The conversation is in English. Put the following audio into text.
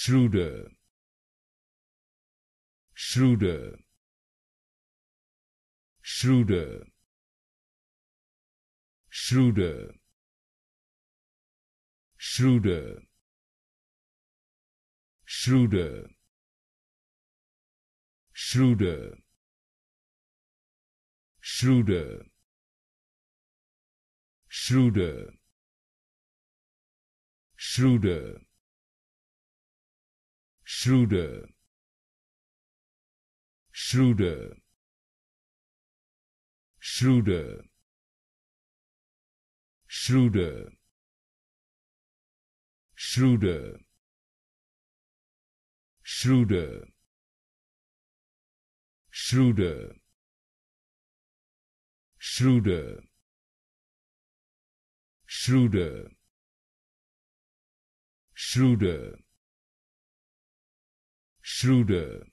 Schroeder Schroeder Schroeder Schroeder Schroeder Schroeder Schroeder Schroeder Schroeder Schroeder Schroeder Schroeder Schroeder Schroeder Schroeder Schroeder Schroeder Schroeder Schroeder Schroeder schroeder